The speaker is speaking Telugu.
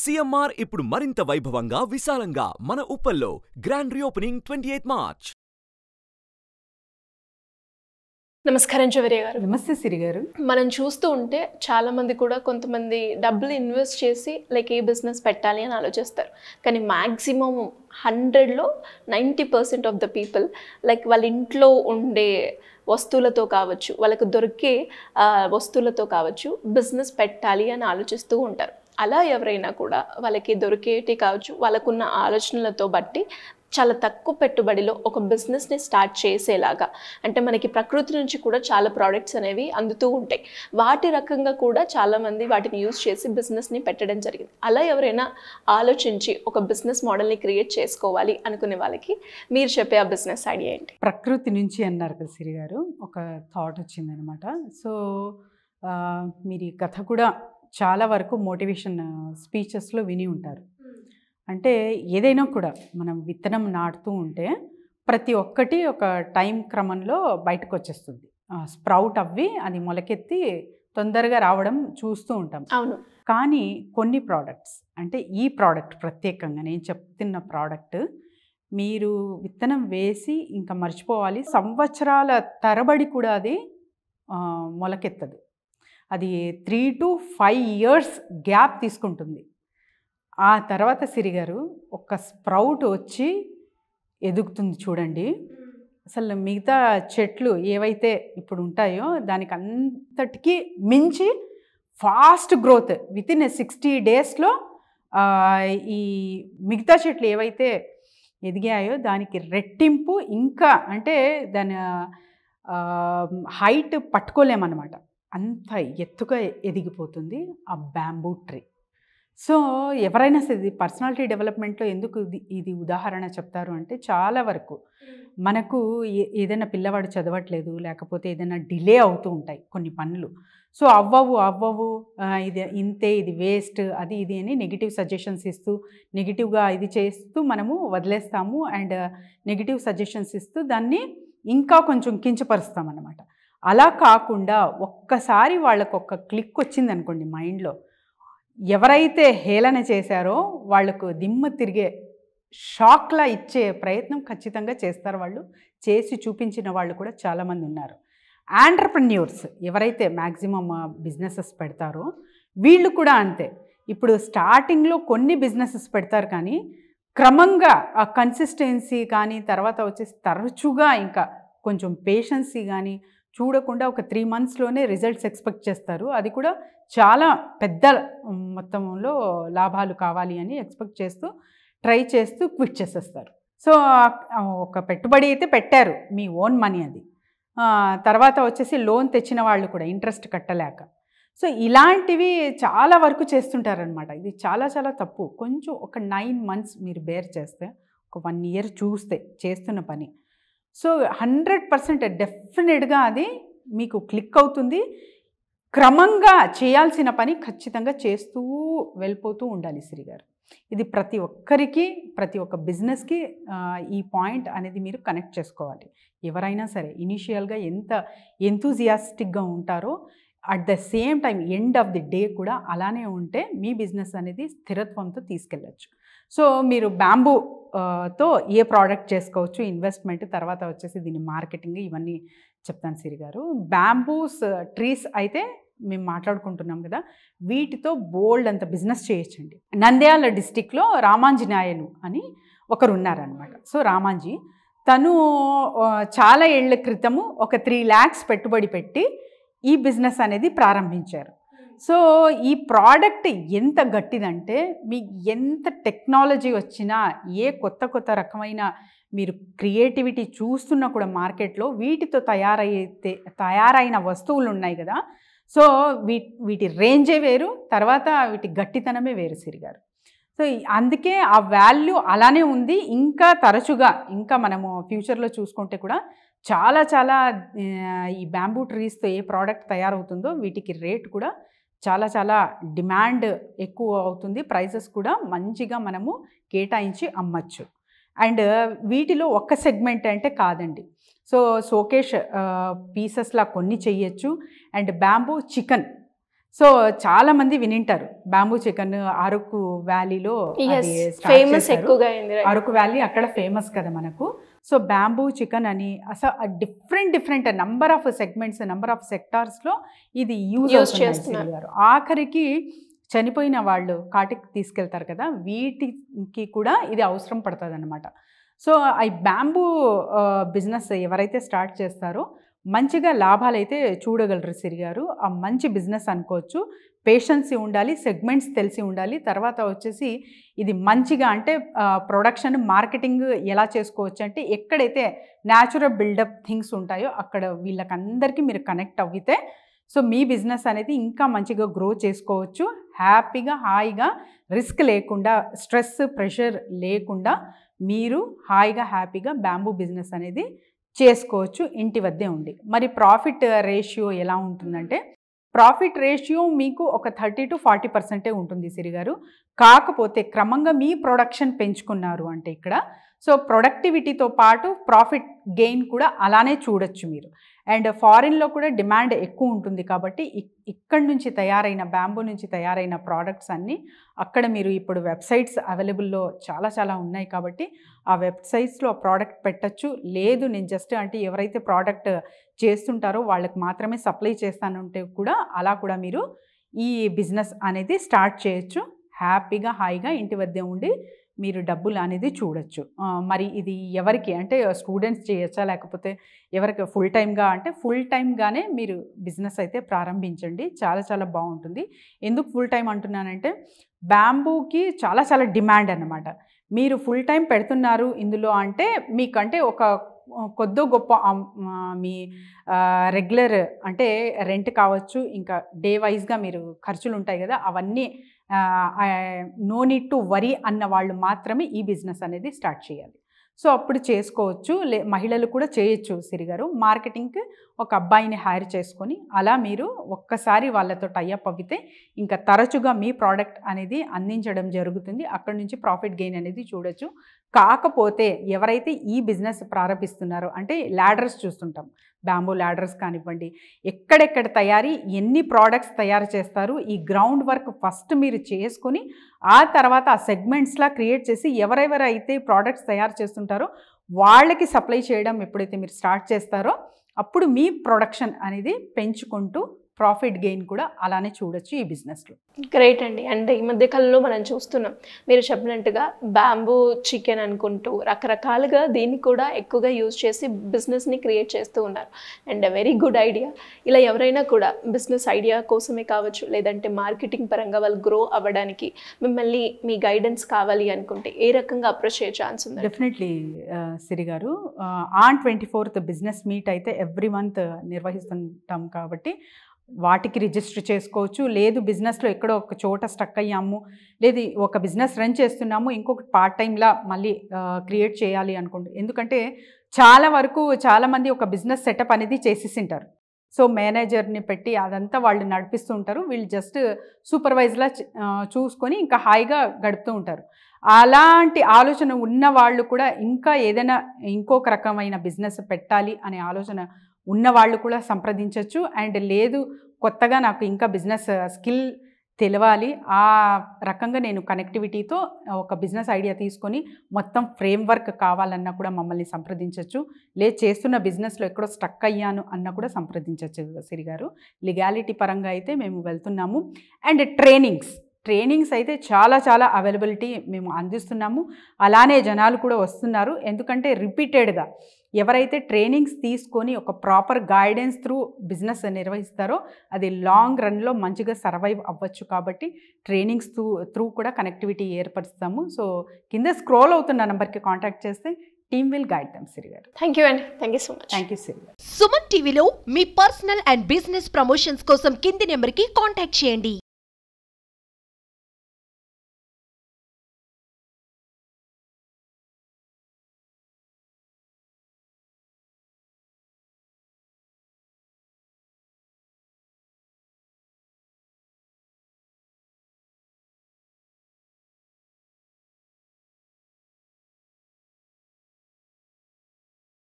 సీఎంఆర్ ఇప్పుడు మరింత వైభవంగా విశాలంగా మన ఉప్పల్లో grand reopening twenty eighth March నమస్కారం జవరి గారు నమస్తే సిరి గారు మనం చూస్తూ ఉంటే చాలామంది కూడా కొంతమంది డబ్బులు ఇన్వెస్ట్ చేసి లైక్ ఏ బిజినెస్ పెట్టాలి అని ఆలోచిస్తారు కానీ మ్యాక్సిమం హండ్రెడ్లో ninety percent of the people like వాళ్ళ ఇంట్లో ఉండే వస్తువులతో కావచ్చు వాళ్ళకు దొరికే వస్తువులతో కావచ్చు బిజినెస్ పెట్టాలి అని ఆలోచిస్తూ ఉంటారు అలా ఎవరైనా కూడా వాళ్ళకి దొరికేటి కావచ్చు వాళ్ళకున్న ఆలోచనలతో బట్టి చాలా తక్కువ పెట్టుబడిలో ఒక బిజినెస్ని స్టార్ట్ చేసేలాగా అంటే మనకి ప్రకృతి నుంచి కూడా చాలా ప్రోడక్ట్స్ అనేవి అందుతూ ఉంటాయి వాటి రకంగా కూడా చాలామంది వాటిని యూజ్ చేసి బిజినెస్ని పెట్టడం జరిగింది అలా ఎవరైనా ఆలోచించి ఒక బిజినెస్ మోడల్ని క్రియేట్ చేసుకోవాలి అనుకునే వాళ్ళకి మీరు చెప్పే ఆ బిజినెస్ ఐడియా ఏంటి ప్రకృతి నుంచి అన్నారు కదా సిరి గారు ఒక థాట్ వచ్చిందనమాట సో మీరు కథ కూడా చాలా వరకు మోటివేషన్ స్పీచెస్లో విని ఉంటారు అంటే ఏదైనా కూడా మనం విత్తనం నాటుతూ ఉంటే ప్రతి ఒక్కటి ఒక టైం క్రమంలో బయటకు వచ్చేస్తుంది స్ప్రౌట్ అవ్వి అది మొలకెత్తి తొందరగా రావడం చూస్తూ ఉంటాం అవును కానీ కొన్ని ప్రోడక్ట్స్ అంటే ఈ ప్రోడక్ట్ ప్రత్యేకంగా నేను చెప్తున్న ప్రోడక్ట్ మీరు విత్తనం వేసి ఇంకా మర్చిపోవాలి సంవత్సరాల తరబడి కూడా అది మొలకెత్తదు అది three to five years gap తీసుకుంటుంది ఆ తర్వాత సిరిగారు ఒక స్ప్రౌట్ వచ్చి ఎదుగుతుంది చూడండి అసలు మిగతా చెట్లు ఏవైతే ఇప్పుడు ఉంటాయో దానికి అంతటికి మించి fast growth with in sixty డేస్లో ఈ మిగతా చెట్లు ఏవైతే ఎదిగాయో దానికి రెట్టింపు ఇంకా అంటే దాని హైట్ పట్టుకోలేమన్నమాట అంత ఎత్తుగా ఎదిగిపోతుంది ఆ బ్యాంబూ ట్రీ సో ఎవరైనా సరే పర్సనాలిటీ డెవలప్మెంట్లో ఎందుకు ఇది ఇది ఉదాహరణ చెప్తారు అంటే చాలా వరకు మనకు ఏదైనా పిల్లవాడు చదవట్లేదు లేకపోతే ఏదైనా డిలే అవుతూ ఉంటాయి కొన్ని పనులు సో అవ్వవు అవ్వవు ఇది ఇంతే ఇది వేస్ట్ అది ఇది అని నెగిటివ్ సజెషన్స్ ఇస్తూ నెగిటివ్గా ఇది చేస్తూ మనము వదిలేస్తాము అండ్ నెగిటివ్ సజెషన్స్ ఇస్తూ దాన్ని ఇంకా కొంచెం కించపరుస్తాం అలా కాకుండా ఒక్కసారి వాళ్ళకు ఒక క్లిక్ వచ్చింది అనుకోండి మైండ్లో ఎవరైతే హేళన చేశారో వాళ్ళకు దిమ్మ తిరిగే షాక్లా ఇచ్చే ప్రయత్నం ఖచ్చితంగా చేస్తారు వాళ్ళు చేసి చూపించిన వాళ్ళు కూడా చాలామంది ఉన్నారు ఆంటర్ప్రన్యూర్స్ ఎవరైతే మ్యాక్సిమం బిజినెసెస్ పెడతారో వీళ్ళు కూడా అంతే ఇప్పుడు స్టార్టింగ్లో కొన్ని బిజినెసెస్ పెడతారు కానీ క్రమంగా ఆ కన్సిస్టెన్సీ కానీ తర్వాత వచ్చేసి తరచుగా ఇంకా కొంచెం పేషెన్సీ కానీ చూడకుండా ఒక త్రీ మంత్స్లోనే రిజల్ట్స్ ఎక్స్పెక్ట్ చేస్తారు అది కూడా చాలా పెద్ద మొత్తంలో లాభాలు కావాలి అని ఎక్స్పెక్ట్ చేస్తూ ట్రై చేస్తూ క్విట్ చేసేస్తారు సో ఒక పెట్టుబడి అయితే పెట్టారు మీ ఓన్ మనీ అది తర్వాత వచ్చేసి లోన్ తెచ్చిన వాళ్ళు కూడా ఇంట్రెస్ట్ కట్టలేక సో ఇలాంటివి చాలా వరకు చేస్తుంటారనమాట ఇది చాలా చాలా తప్పు కొంచెం ఒక నైన్ మంత్స్ మీరు బేర్ చేస్తే ఒక వన్ ఇయర్ చూస్తే చేస్తున్న పని సో హండ్రెడ్ పర్సెంట్ డెఫినెట్గా అది మీకు క్లిక్ అవుతుంది క్రమంగా చేయాల్సిన పని ఖచ్చితంగా చేస్తూ వెళ్ళిపోతూ ఉండాలి శ్రీ గారు ఇది ప్రతి ఒక్కరికి ప్రతి ఒక్క బిజినెస్కి ఈ పాయింట్ అనేది మీరు కనెక్ట్ చేసుకోవాలి ఎవరైనా సరే ఇనీషియల్గా ఎంత ఎంతూజియాస్టిక్గా ఉంటారో at the same time end of the day కూడా అలానే ఉంటే మీ బిజినెస్ అనేది స్థిరత్వంతో తీసుకెళ్ళచ్చు సో మీరు బ్యాంబూ uh, తో ఏ ప్రోడక్ట్ చేసుకోవచ్చు ఇన్వెస్ట్మెంట్ తర్వాత వచ్చేసి దీని మార్కెటింగ్ ఇవన్నీ చెప్తాను సిరి గారు బ్యాంబూస్ ట్రీస్ uh, అయితే మేము మాట్లాడుకుంటున్నాం కదా వీటితో బోల్డ్ అంత బిజినెస్ చేయొచ్చండి నంద్యాల డిస్టిక్లో రామాంజనాయలు అని ఒకరు ఉన్నారనమాట సో రామాంజీ తను uh, చాలా ఏళ్ల క్రితము ఒక త్రీ ల్యాక్స్ పెట్టుబడి పెట్టి ఈ బిజినెస్ అనేది ప్రారంభించారు సో ఈ ప్రోడక్ట్ ఎంత గట్టిదంటే మీకు ఎంత టెక్నాలజీ వచ్చినా ఏ కొత్త కొత్త రకమైన మీరు క్రియేటివిటీ చూస్తున్నా కూడా మార్కెట్లో వీటితో తయారైతే తయారైన వస్తువులు ఉన్నాయి కదా సో వీ వీటి రేంజే వేరు తర్వాత వీటి గట్టితనమే వేరు సిరిగారు సో అందుకే ఆ వాల్యూ అలానే ఉంది ఇంకా తరచుగా ఇంకా మనము ఫ్యూచర్లో చూసుకుంటే కూడా చాలా చాలా ఈ బ్యాంబూ ట్రీస్తో ఏ ప్రోడక్ట్ తయారవుతుందో వీటికి రేట్ కూడా చాలా చాలా డిమాండ్ ఎక్కువ అవుతుంది ప్రైజెస్ కూడా మంచిగా మనము కేటాయించి అమ్మచ్చు అండ్ వీటిలో ఒక్క సెగ్మెంట్ అంటే కాదండి సో సోకేష్ పీసెస్లా కొన్ని చెయ్యొచ్చు అండ్ బ్యాంబూ చికెన్ సో చాలా మంది వినింటారు బ్యాంబూ చికెన్ అరకు వ్యాలీలో ఫేమస్ ఎక్కువగా అరకు వ్యాలీ అక్కడ ఫేమస్ కదా మనకు సో బ్యాంబూ చికెన్ అని అసలు different different number of segments number of సెక్టార్స్లో ఇది యూజ్ చేస్తున్నారు ఆఖరికి చనిపోయిన వాళ్ళు కాటికి తీసుకెళ్తారు కదా వీటికి కూడా ఇది అవసరం పడుతుంది అనమాట సో ఈ బ్యాంబూ బిజినెస్ ఎవరైతే స్టార్ట్ చేస్తారో మంచిగా లాభాలు అయితే చూడగలరు సిరిగారు ఆ మంచి బిజినెస్ అనుకోవచ్చు పేషెన్సీ ఉండాలి సెగ్మెంట్స్ తెలిసి ఉండాలి తర్వాత వచ్చేసి ఇది మంచిగా అంటే ప్రొడక్షన్ మార్కెటింగ్ ఎలా చేసుకోవచ్చు అంటే ఎక్కడైతే న్యాచురల్ బిల్డప్ థింగ్స్ ఉంటాయో అక్కడ వీళ్ళకందరికీ మీరు కనెక్ట్ అవ్వితే సో మీ బిజినెస్ అనేది ఇంకా మంచిగా గ్రో చేసుకోవచ్చు హ్యాపీగా హాయిగా రిస్క్ లేకుండా స్ట్రెస్ ప్రెషర్ లేకుండా మీరు హాయిగా హ్యాపీగా బ్యాంబూ బిజినెస్ అనేది చేసుకోవచ్చు ఇంటి వద్దే ఉండి మరి ప్రాఫిట్ రేషియో ఎలా ఉంటుందంటే ప్రాఫిట్ రేషియో మీకు ఒక థర్టీ టు ఫార్టీ పర్సెంటే ఉంటుంది సిరిగారు కాకపోతే క్రమంగా మీ ప్రొడక్షన్ పెంచుకున్నారు అంటే ఇక్కడ సో ప్రొడక్టివిటీతో పాటు ప్రాఫిట్ గెయిన్ కూడా అలానే చూడొచ్చు మీరు అండ్ ఫారిన్లో కూడా డిమాండ్ ఎక్కువ ఉంటుంది కాబట్టి ఇక్కడి నుంచి తయారైన బ్యాంబూ నుంచి తయారైన ప్రోడక్ట్స్ అన్నీ అక్కడ మీరు ఇప్పుడు వెబ్సైట్స్ అవైలబుల్లో చాలా చాలా ఉన్నాయి కాబట్టి ఆ వెబ్సైట్స్లో ప్రోడక్ట్ పెట్టచ్చు లేదు నేను జస్ట్ అంటే ఎవరైతే ప్రోడక్ట్ చేస్తుంటారో వాళ్ళకి మాత్రమే సప్లై చేస్తానుంటే కూడా అలా కూడా మీరు ఈ బిజినెస్ అనేది స్టార్ట్ చేయొచ్చు హ్యాపీగా హాయిగా ఇంటి వద్దే ఉండి మీరు డబ్బులు అనేది చూడొచ్చు మరి ఇది ఎవరికి అంటే స్టూడెంట్స్ చేయొచ్చా లేకపోతే ఎవరికి ఫుల్ టైమ్గా అంటే ఫుల్ టైమ్గానే మీరు బిజినెస్ అయితే ప్రారంభించండి చాలా చాలా బాగుంటుంది ఎందుకు ఫుల్ టైం అంటున్నానంటే బ్యాంబూకి చాలా చాలా డిమాండ్ అనమాట మీరు ఫుల్ టైం పెడుతున్నారు ఇందులో అంటే మీకంటే ఒక కొద్దో గొప్ప మీ రెగ్యులర్ అంటే రెంట్ కావచ్చు ఇంకా డే వైజ్గా మీరు ఖర్చులు ఉంటాయి కదా అవన్నీ నో నీడ్ టు వరీ అన్న వాళ్ళు మాత్రమే ఈ బిజినెస్ అనేది స్టార్ట్ చేయాలి సో అప్పుడు చేసుకోవచ్చు లే మహిళలు కూడా చేయొచ్చు సిరిగారు మార్కెటింగ్కి ఒక అబ్బాయిని హైర్ చేసుకొని అలా మీరు ఒక్కసారి వాళ్ళతో టైఅప్ అవ్వితే ఇంకా తరచుగా మీ ప్రోడక్ట్ అనేది అందించడం జరుగుతుంది అక్కడ నుంచి ప్రాఫిట్ గెయిన్ అనేది చూడొచ్చు కాకపోతే ఎవరైతే ఈ బిజినెస్ ప్రారంభిస్తున్నారో అంటే ల్యాడర్స్ చూస్తుంటాం బ్యాంబో ల్యాడర్స్ కానివ్వండి ఎక్కడెక్కడ తయారీ ఎన్ని ప్రోడక్ట్స్ తయారు చేస్తారు ఈ గ్రౌండ్ వర్క్ ఫస్ట్ మీరు చేసుకొని ఆ తర్వాత ఆ సెగ్మెంట్స్లా క్రియేట్ చేసి ఎవరెవరైతే ప్రోడక్ట్స్ తయారు చేస్తుంటారో వాళ్ళకి సప్లై చేయడం ఎప్పుడైతే మీరు స్టార్ట్ చేస్తారో అప్పుడు మీ ప్రొడక్షన్ అనేది పెంచుకుంటూ ప్రాఫిట్ గెయిన్ కూడా అలానే చూడొచ్చు ఈ బిజినెస్లో గ్రేట్ అండి అండ్ ఈ మధ్య కాలంలో మనం చూస్తున్నాం మీరు చెప్పినట్టుగా బ్యాంబూ చికెన్ అనుకుంటూ రకరకాలుగా దీన్ని కూడా ఎక్కువగా యూజ్ చేసి బిజినెస్ని క్రియేట్ చేస్తూ ఉన్నారు అండ్ వెరీ గుడ్ ఐడియా ఇలా ఎవరైనా కూడా బిజినెస్ ఐడియా కోసమే కావచ్చు లేదంటే మార్కెటింగ్ పరంగా వాళ్ళు గ్రో అవ్వడానికి మిమ్మల్ని మీ గైడెన్స్ కావాలి అనుకుంటే ఏ రకంగా అప్రోచ్ అయ్యే ఛాన్స్ ఉంది డెఫినెట్లీ సిరి గారు on twenty fourth business meet అయితే ఎవ్రీ మంత్ నిర్వహిస్తుంటాం కాబట్టి వాటికి రిజిస్టర్ చేసుకోవచ్చు లేదు బిజినెస్లో ఎక్కడో ఒక చోట స్టక్ అయ్యాము లేదు ఒక బిజినెస్ రన్ చేస్తున్నాము ఇంకొకటి పార్ట్ టైంలా మళ్ళీ క్రియేట్ చేయాలి అనుకుంటు ఎందుకంటే చాలా వరకు చాలామంది ఒక బిజినెస్ సెటప్ అనేది ఉంటారు సో మేనేజర్ని పెట్టి అదంతా వాళ్ళు నడిపిస్తూ ఉంటారు వీళ్ళు జస్ట్ సూపర్వైజ్లా చూసుకొని ఇంకా హాయిగా గడుపుతూ ఉంటారు అలాంటి ఆలోచన ఉన్న వాళ్ళు కూడా ఇంకా ఏదైనా ఇంకొక రకమైన బిజినెస్ పెట్టాలి అనే ఆలోచన ఉన్న వాళ్ళు కూడా సంప్రదించవచ్చు అండ్ లేదు కొత్తగా నాకు ఇంకా బిజినెస్ స్కిల్ తెలవాలి ఆ రకంగా నేను కనెక్టివిటీతో ఒక బిజినెస్ ఐడియా తీసుకొని మొత్తం ఫ్రేమ్వర్క్ కావాలన్నా కూడా మమ్మల్ని సంప్రదించవచ్చు లే చేస్తున్న బిజినెస్లో ఎక్కడో స్టక్ అయ్యాను అన్న కూడా సంప్రదించవచ్చు సిరిగారు లిగాలిటీ పరంగా అయితే మేము వెళ్తున్నాము అండ్ ట్రైనింగ్స్ ట్రైనింగ్స్ అయితే చాలా చాలా అవైలబిలిటీ మేము అందిస్తున్నాము అలానే జనాలు కూడా వస్తున్నారు ఎందుకంటే రిపీటెడ్గా ఎవరైతే ట్రైనింగ్స్ తీసుకొని ఒక ప్రాపర్ గైడెన్స్ త్రూ బిజినెస్ నిర్వహిస్తారో అది లాంగ్ రన్లో మంచిగా సర్వైవ్ అవ్వచ్చు కాబట్టి ట్రైనింగ్స్ త్రూ త్రూ కూడా కనెక్టివిటీ ఏర్పరుస్తాము సో కింద స్క్రోల్ అవుతున్న నెంబర్కి కాంటాక్ట్ చేస్తే team will guide them Siri గారు థ్యాంక్ యూ అండి thank you so much thank you Siri Suman టీవీలో మీ పర్సనల్ అండ్ బిజినెస్ ప్రమోషన్స్ కోసం కింది నెంబర్కి కాంటాక్ట్ చేయండి